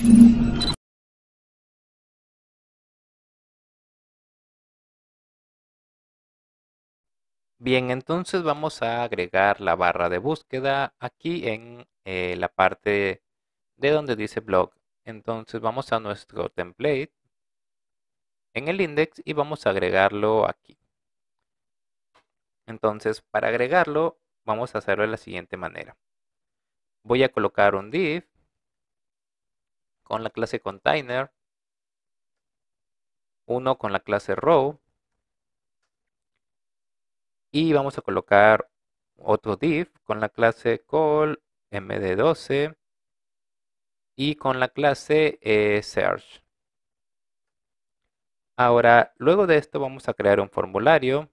Bien, entonces vamos a agregar la barra de búsqueda aquí en eh, la parte de donde dice blog. Entonces vamos a nuestro template en el index y vamos a agregarlo aquí. Entonces para agregarlo vamos a hacerlo de la siguiente manera. Voy a colocar un div con la clase container, uno con la clase row, y vamos a colocar otro div con la clase call md12 y con la clase eh, search. Ahora, luego de esto vamos a crear un formulario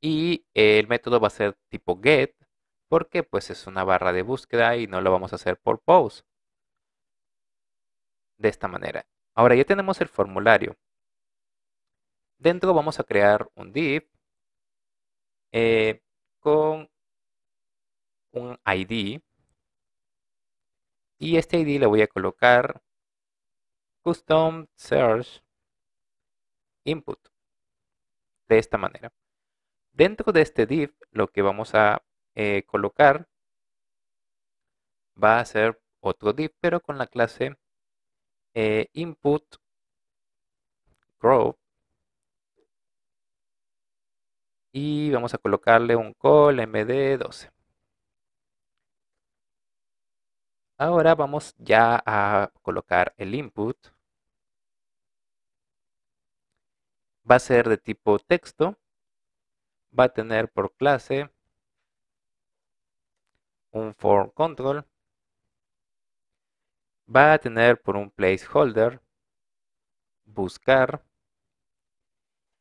y el método va a ser tipo get porque pues es una barra de búsqueda y no lo vamos a hacer por post de esta manera. Ahora ya tenemos el formulario. Dentro vamos a crear un div eh, con un ID. Y este ID le voy a colocar custom search input. De esta manera. Dentro de este div lo que vamos a eh, colocar va a ser otro div, pero con la clase eh, input grow y vamos a colocarle un call md12. Ahora vamos ya a colocar el input. Va a ser de tipo texto. Va a tener por clase un form control va a tener por un placeholder, buscar,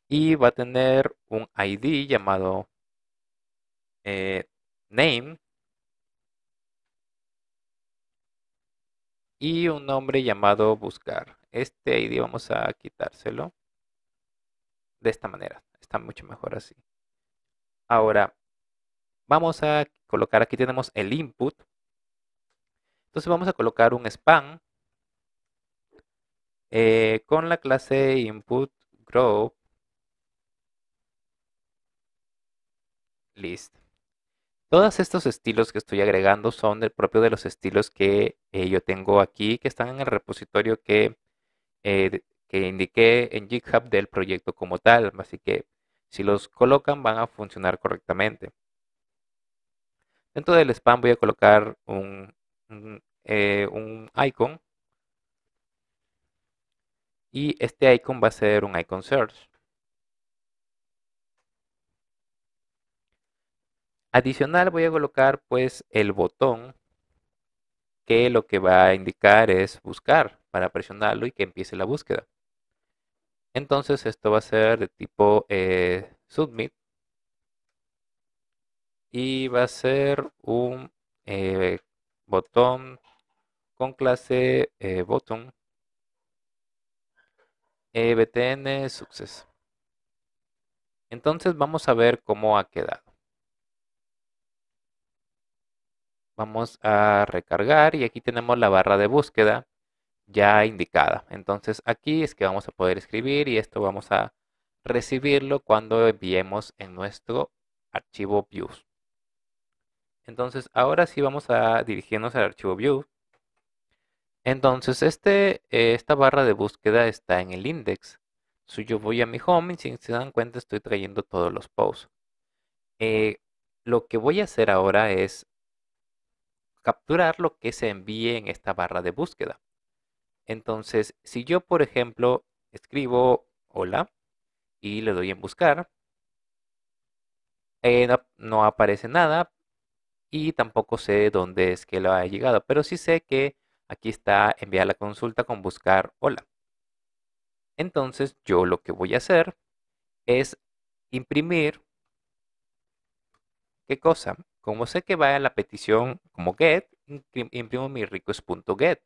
y va a tener un ID llamado eh, name y un nombre llamado buscar. Este ID vamos a quitárselo de esta manera. Está mucho mejor así. Ahora, vamos a colocar, aquí tenemos el input entonces vamos a colocar un span eh, con la clase input group list. Todos estos estilos que estoy agregando son del propio de los estilos que eh, yo tengo aquí, que están en el repositorio que, eh, que indiqué en GitHub del proyecto como tal. Así que si los colocan van a funcionar correctamente. Dentro del spam voy a colocar un eh, un icon y este icon va a ser un icon search. Adicional voy a colocar pues el botón que lo que va a indicar es buscar para presionarlo y que empiece la búsqueda. Entonces esto va a ser de tipo eh, submit y va a ser un eh, botón con clase button eh, botón e, btn success. Entonces vamos a ver cómo ha quedado. Vamos a recargar y aquí tenemos la barra de búsqueda ya indicada. Entonces aquí es que vamos a poder escribir y esto vamos a recibirlo cuando enviemos en nuestro archivo views. Entonces, ahora sí vamos a dirigirnos al archivo view. Entonces, este, eh, esta barra de búsqueda está en el index. Si yo voy a mi home y si se dan cuenta estoy trayendo todos los posts. Eh, lo que voy a hacer ahora es capturar lo que se envíe en esta barra de búsqueda. Entonces, si yo, por ejemplo, escribo hola y le doy en buscar, eh, no aparece nada, y tampoco sé dónde es que lo ha llegado, pero sí sé que aquí está enviar la consulta con buscar hola. Entonces yo lo que voy a hacer es imprimir qué cosa. Como sé que va a la petición como get, imprimo mi request.get.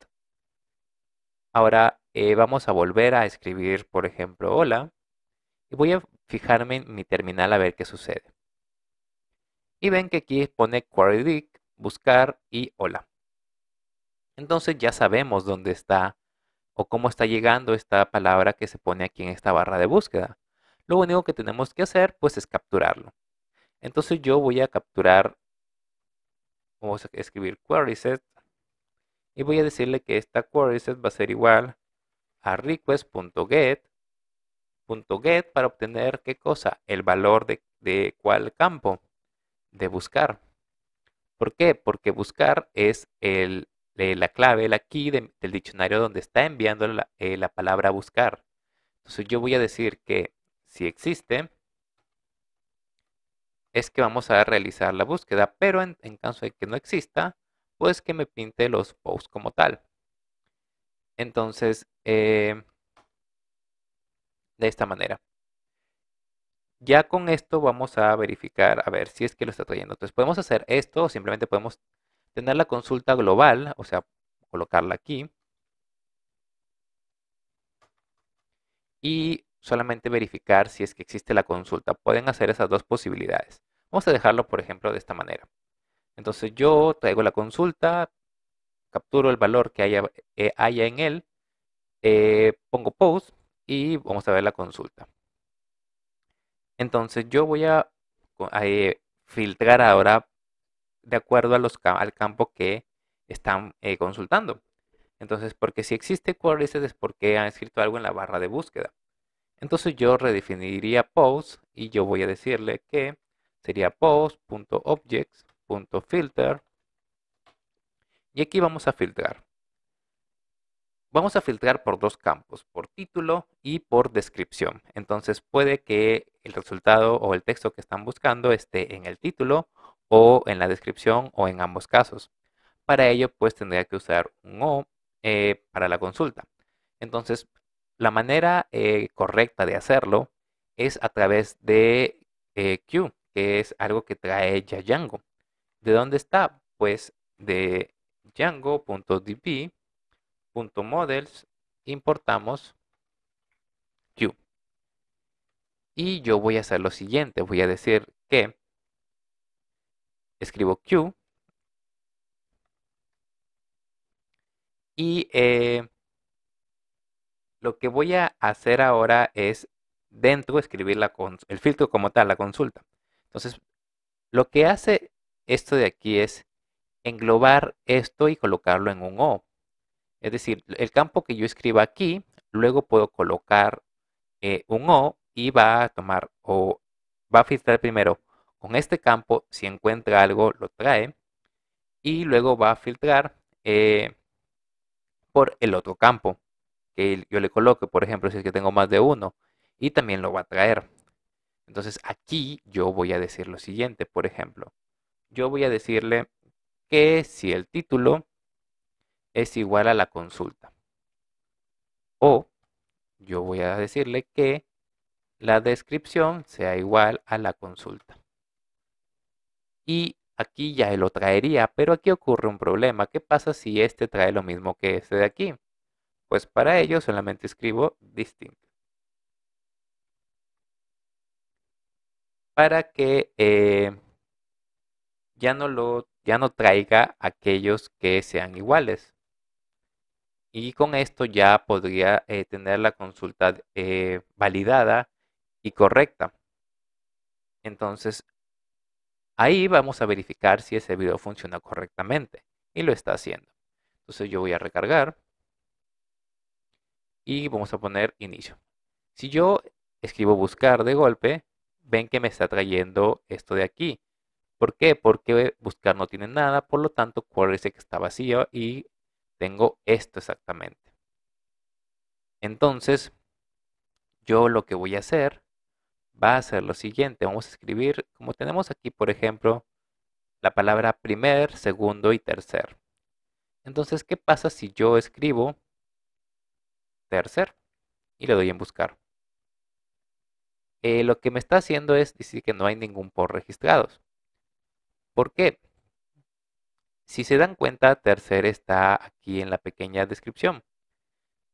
Ahora eh, vamos a volver a escribir, por ejemplo, hola. Y voy a fijarme en mi terminal a ver qué sucede. Y ven que aquí pone query buscar y hola. Entonces ya sabemos dónde está o cómo está llegando esta palabra que se pone aquí en esta barra de búsqueda. Lo único que tenemos que hacer pues es capturarlo. Entonces yo voy a capturar, vamos a escribir query set y voy a decirle que esta query set va a ser igual a request.get para obtener qué cosa, el valor de, de cuál campo de buscar. ¿Por qué? Porque buscar es el, eh, la clave, el aquí del diccionario donde está enviando eh, la, palabra buscar. Entonces yo voy a decir que si existe, es que vamos a realizar la búsqueda, pero en, caso de que no exista, pues que me pinte los posts como tal. Entonces, eh, de esta manera. Ya con esto vamos a verificar, a ver si es que lo está trayendo. Entonces podemos hacer esto, o simplemente podemos tener la consulta global, o sea, colocarla aquí. Y solamente verificar si es que existe la consulta. Pueden hacer esas dos posibilidades. Vamos a dejarlo, por ejemplo, de esta manera. Entonces yo traigo la consulta, capturo el valor que haya, eh, haya en él, eh, pongo post y vamos a ver la consulta. Entonces yo voy a, eh, filtrar ahora de acuerdo al campo que están eh, consultando. Entonces, porque si existe query es porque han escrito algo en la barra de búsqueda. Entonces yo redefiniría post y yo voy a decirle que sería post.objects.filter. Y aquí vamos a filtrar. Vamos a filtrar por dos campos, por título y por descripción. Entonces puede que el resultado o el texto que están buscando esté en el título o en la descripción o en ambos casos. Para ello pues tendría que usar un O eh, para la consulta. Entonces la manera eh, correcta de hacerlo es a través de eh, Q, que es algo que trae ya Django. ¿De dónde está? Pues de django.db .models importamos Q. Y yo voy a hacer lo siguiente, voy a decir que escribo Q y eh, lo que voy a hacer ahora es dentro escribir la el filtro como tal, la consulta. Entonces, lo que hace esto de aquí es englobar esto y colocarlo en un O. Es decir, el campo que yo escriba aquí, luego puedo colocar eh, un O y va a tomar o va a filtrar primero con este campo, si encuentra algo lo trae y luego va a filtrar eh, por el otro campo que yo le coloque, por ejemplo, si es que tengo más de uno y también lo va a traer. Entonces aquí yo voy a decir lo siguiente, por ejemplo, yo voy a decirle que si el título es igual a la consulta. O yo voy a decirle que la descripción sea igual a la consulta. Y aquí ya lo traería, pero aquí ocurre un problema. ¿Qué pasa si este trae lo mismo que este de aquí? Pues para ello solamente escribo distinto. Para que eh, ya, no lo, ya no traiga aquellos que sean iguales y con esto ya podría eh, tener la consulta eh, validada y correcta. Entonces, ahí vamos a verificar si ese video funciona correctamente y lo está haciendo. Entonces yo voy a recargar y vamos a poner inicio. Si yo escribo buscar de golpe, ven que me está trayendo esto de aquí. ¿Por qué? Porque buscar no tiene nada, por lo tanto, es dice que está vacío y tengo esto exactamente. Entonces, yo lo que voy a hacer va a ser lo siguiente. Vamos a escribir, como tenemos aquí, por ejemplo, la palabra primer, segundo y tercer. Entonces, ¿qué pasa si yo escribo tercer y le doy en buscar? Eh, lo que me está haciendo es decir que no hay ningún por registrados. ¿Por qué? Si se dan cuenta, tercer está aquí en la pequeña descripción.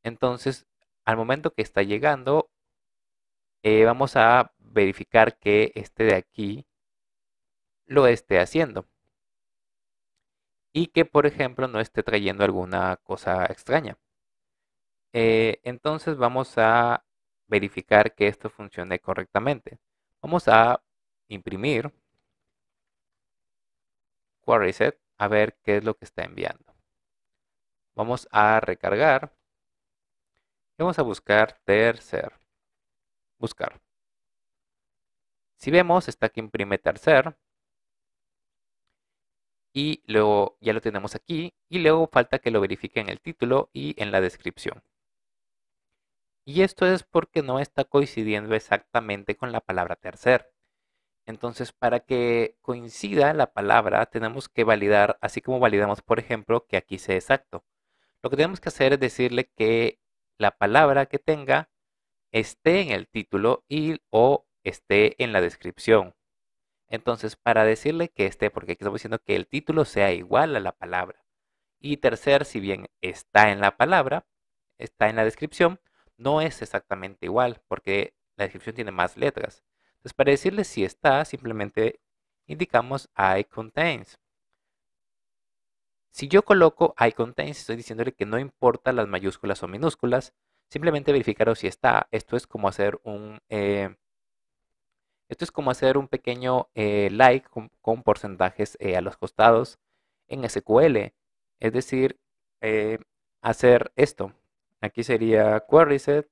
Entonces, al momento que está llegando, eh, vamos a verificar que este de aquí lo esté haciendo. Y que, por ejemplo, no esté trayendo alguna cosa extraña. Eh, entonces vamos a verificar que esto funcione correctamente. Vamos a imprimir QuerySet a ver qué es lo que está enviando. Vamos a recargar. vamos a buscar tercer. Buscar. Si vemos, está aquí imprime tercer. Y luego ya lo tenemos aquí. Y luego falta que lo verifique en el título y en la descripción. Y esto es porque no está coincidiendo exactamente con la palabra tercer. Entonces, para que coincida la palabra, tenemos que validar, así como validamos, por ejemplo, que aquí sea exacto. Lo que tenemos que hacer es decirle que la palabra que tenga esté en el título y o esté en la descripción. Entonces, para decirle que esté, porque aquí estamos diciendo que el título sea igual a la palabra. Y tercer, si bien está en la palabra, está en la descripción, no es exactamente igual, porque la descripción tiene más letras. Entonces, para decirle si está, simplemente indicamos I contains. Si yo coloco I contains, estoy diciéndole que no importa las mayúsculas o minúsculas, simplemente verificaros si está. Esto es como hacer un, eh, esto es como hacer un pequeño eh, like con, porcentajes eh, a los costados en SQL. Es decir, hacer esto. Aquí sería query set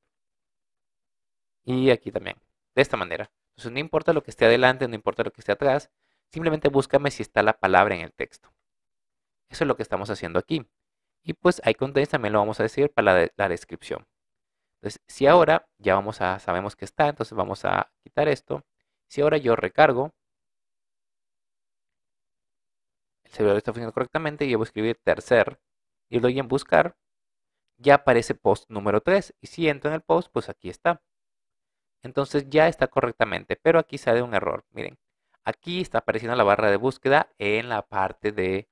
y aquí también, de esta manera. Entonces, no importa lo que esté adelante, no importa lo que esté atrás, simplemente búscame si está la palabra en el texto. Eso es lo que estamos haciendo aquí. Y pues hay también lo vamos a decir para la, descripción. Entonces, si ahora ya vamos a, sabemos que está, entonces vamos a quitar esto. Si ahora yo recargo, el servidor está funcionando correctamente y yo voy a escribir tercer y doy en buscar, ya aparece post número 3. Y si entro en el post, pues aquí está entonces ya está correctamente, pero aquí sale un error. Miren, aquí está apareciendo la barra de búsqueda en la parte de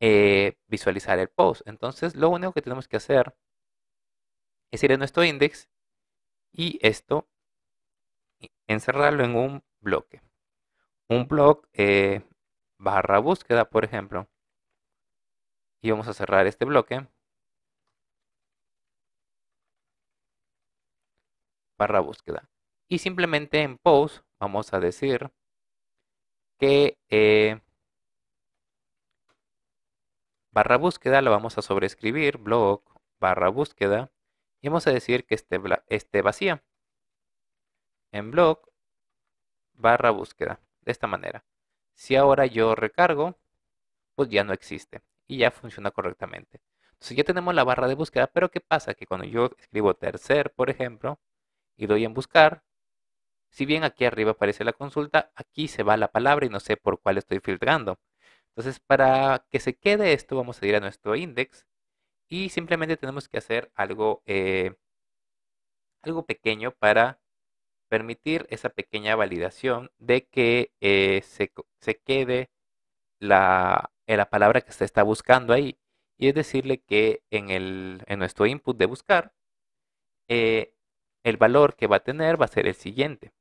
eh, visualizar el post. Entonces lo único que tenemos que hacer es ir a nuestro index y esto encerrarlo en un bloque. Un bloque eh, barra búsqueda, por ejemplo. Y vamos a cerrar este bloque. Barra búsqueda. Y simplemente en post vamos a decir que eh, barra búsqueda la vamos a sobreescribir, blog barra búsqueda, y vamos a decir que esté, esté vacía. En blog barra búsqueda, de esta manera. Si ahora yo recargo, pues ya no existe y ya funciona correctamente. Entonces ya tenemos la barra de búsqueda, pero ¿qué pasa? Que cuando yo escribo tercer, por ejemplo, y doy en buscar, si bien aquí arriba aparece la consulta, aquí se va la palabra y no sé por cuál estoy filtrando. Entonces, para que se quede esto, vamos a ir a nuestro index y simplemente tenemos que hacer algo, eh, algo pequeño para permitir esa pequeña validación de que eh, se, quede eh, la, palabra que se está buscando ahí. Y es decirle que en, el, nuestro input de buscar, el valor que va a tener va a ser el siguiente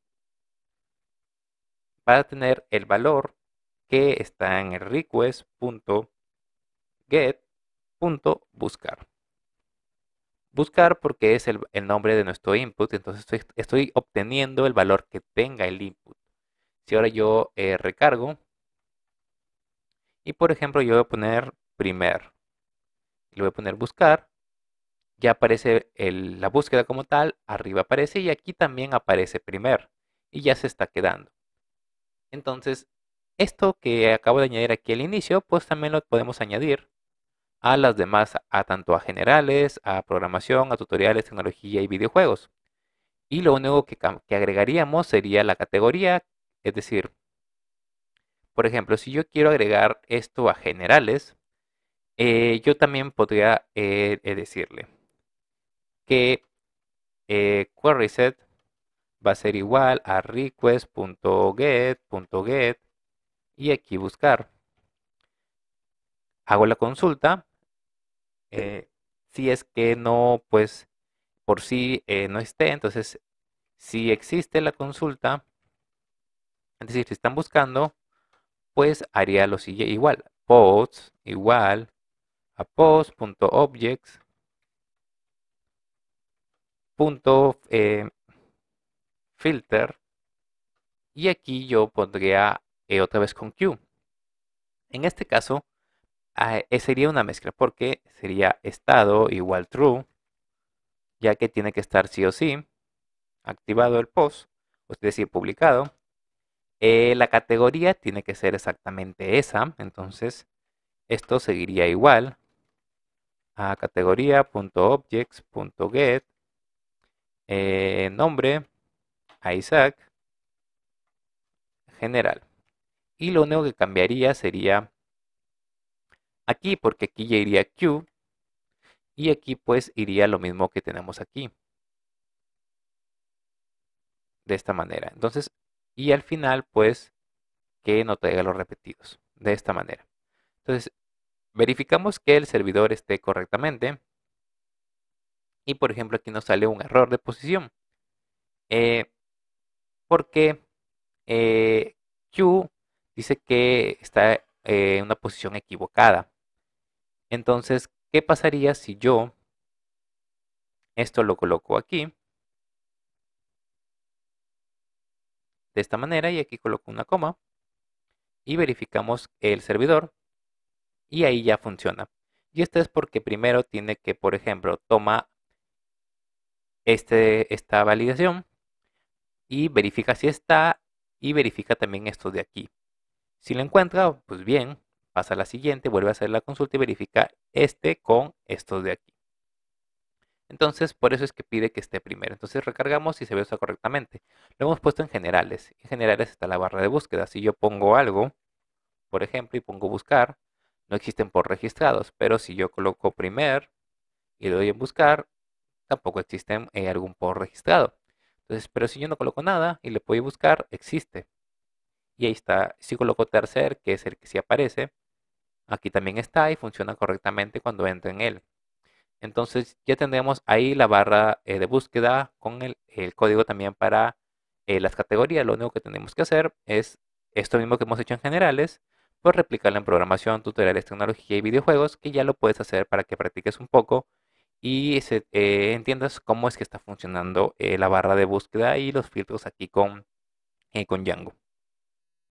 para tener el valor que está en el request.get.buscar. Buscar porque es el, nombre de nuestro input, entonces estoy, obteniendo el valor que tenga el input. Si ahora yo eh, recargo, y por ejemplo yo voy a poner primer, le voy a poner buscar, ya aparece la búsqueda como tal, arriba aparece y aquí también aparece primer, y ya se está quedando. Entonces, esto que acabo de añadir aquí al inicio, pues también lo podemos añadir a las demás, a tanto a generales, a programación, a tutoriales, tecnología y videojuegos. Y lo único que, agregaríamos sería la categoría, es decir, por ejemplo, si yo quiero agregar esto a generales, eh, yo también podría eh, eh, decirle que query set va a ser igual a request.get.get y aquí buscar. Hago la consulta. Eh, si es que no, pues por si eh, no esté, entonces si existe la consulta, es decir, si están buscando, pues haría lo siguiente, igual, posts igual a post.objects punto eh, filter. Y aquí yo pondría eh, otra vez con Q. En este caso ah, eh, sería una mezcla porque sería estado igual true, ya que tiene que estar sí o sí activado el post, es decir, publicado. Eh, la categoría tiene que ser exactamente esa, entonces esto seguiría igual a categoría.objects.get eh, nombre Isaac general. Y lo único que cambiaría sería aquí, porque aquí ya iría Q. Y aquí pues iría lo mismo que tenemos aquí. De esta manera. Entonces, y al final pues que no traiga los repetidos. De esta manera. Entonces, verificamos que el servidor esté correctamente. Y por ejemplo aquí nos sale un error de posición. Eh, porque eh, Q dice que está eh, en una posición equivocada. Entonces, ¿qué pasaría si yo esto lo coloco aquí? De esta manera, y aquí coloco una coma, y verificamos el servidor, y ahí ya funciona. Y esto es porque primero tiene que, por ejemplo, toma este, esta validación, y verifica si está y verifica también esto de aquí. Si lo encuentra, pues bien, pasa a la siguiente, vuelve a hacer la consulta y verifica este con estos de aquí. Entonces, por eso es que pide que esté primero. Entonces recargamos y se ve usa correctamente. Lo hemos puesto en generales. En generales está la barra de búsqueda. Si yo pongo algo, por ejemplo, y pongo buscar, no existen por registrados, pero si yo coloco primer y le doy en buscar, tampoco existen eh, algún por registrado. Entonces, pero si yo no coloco nada y le puedo buscar, existe. Y ahí está. Si coloco tercer, que es el que sí aparece, aquí también está y funciona correctamente cuando entro en él. Entonces ya tendremos ahí la barra eh, de búsqueda con el, código también para eh, las categorías. Lo único que tenemos que hacer es esto mismo que hemos hecho en generales, pues replicarlo en programación, tutoriales, tecnología y videojuegos, que ya lo puedes hacer para que practiques un poco y se, eh, entiendas cómo es que está funcionando eh, la barra de búsqueda y los filtros aquí con, eh, con Django.